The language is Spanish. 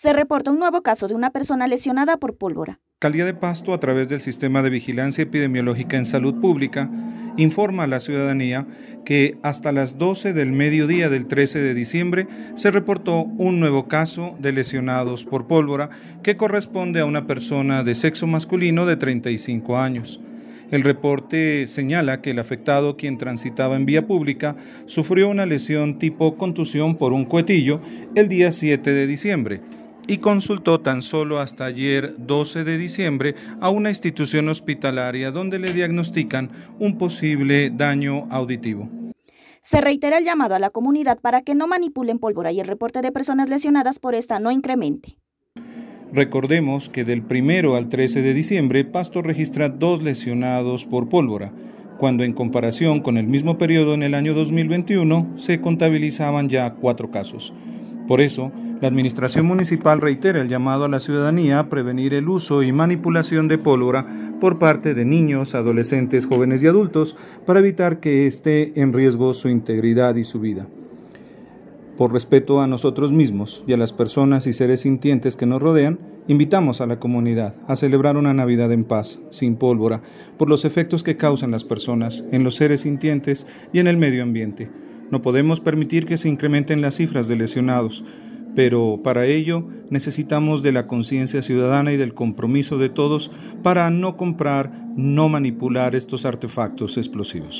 se reporta un nuevo caso de una persona lesionada por pólvora. Calidad de Pasto, a través del Sistema de Vigilancia Epidemiológica en Salud Pública, informa a la ciudadanía que hasta las 12 del mediodía del 13 de diciembre se reportó un nuevo caso de lesionados por pólvora que corresponde a una persona de sexo masculino de 35 años. El reporte señala que el afectado, quien transitaba en vía pública, sufrió una lesión tipo contusión por un cuetillo el día 7 de diciembre, y consultó tan solo hasta ayer 12 de diciembre a una institución hospitalaria donde le diagnostican un posible daño auditivo. Se reitera el llamado a la comunidad para que no manipulen pólvora y el reporte de personas lesionadas por esta no incremente. Recordemos que del 1 al 13 de diciembre Pasto registra dos lesionados por pólvora, cuando en comparación con el mismo periodo en el año 2021 se contabilizaban ya cuatro casos. Por eso, la Administración Municipal reitera el llamado a la ciudadanía a prevenir el uso y manipulación de pólvora por parte de niños, adolescentes, jóvenes y adultos para evitar que esté en riesgo su integridad y su vida. Por respeto a nosotros mismos y a las personas y seres sintientes que nos rodean, invitamos a la comunidad a celebrar una Navidad en paz, sin pólvora, por los efectos que causan las personas en los seres sintientes y en el medio ambiente no podemos permitir que se incrementen las cifras de lesionados, pero para ello necesitamos de la conciencia ciudadana y del compromiso de todos para no comprar, no manipular estos artefactos explosivos.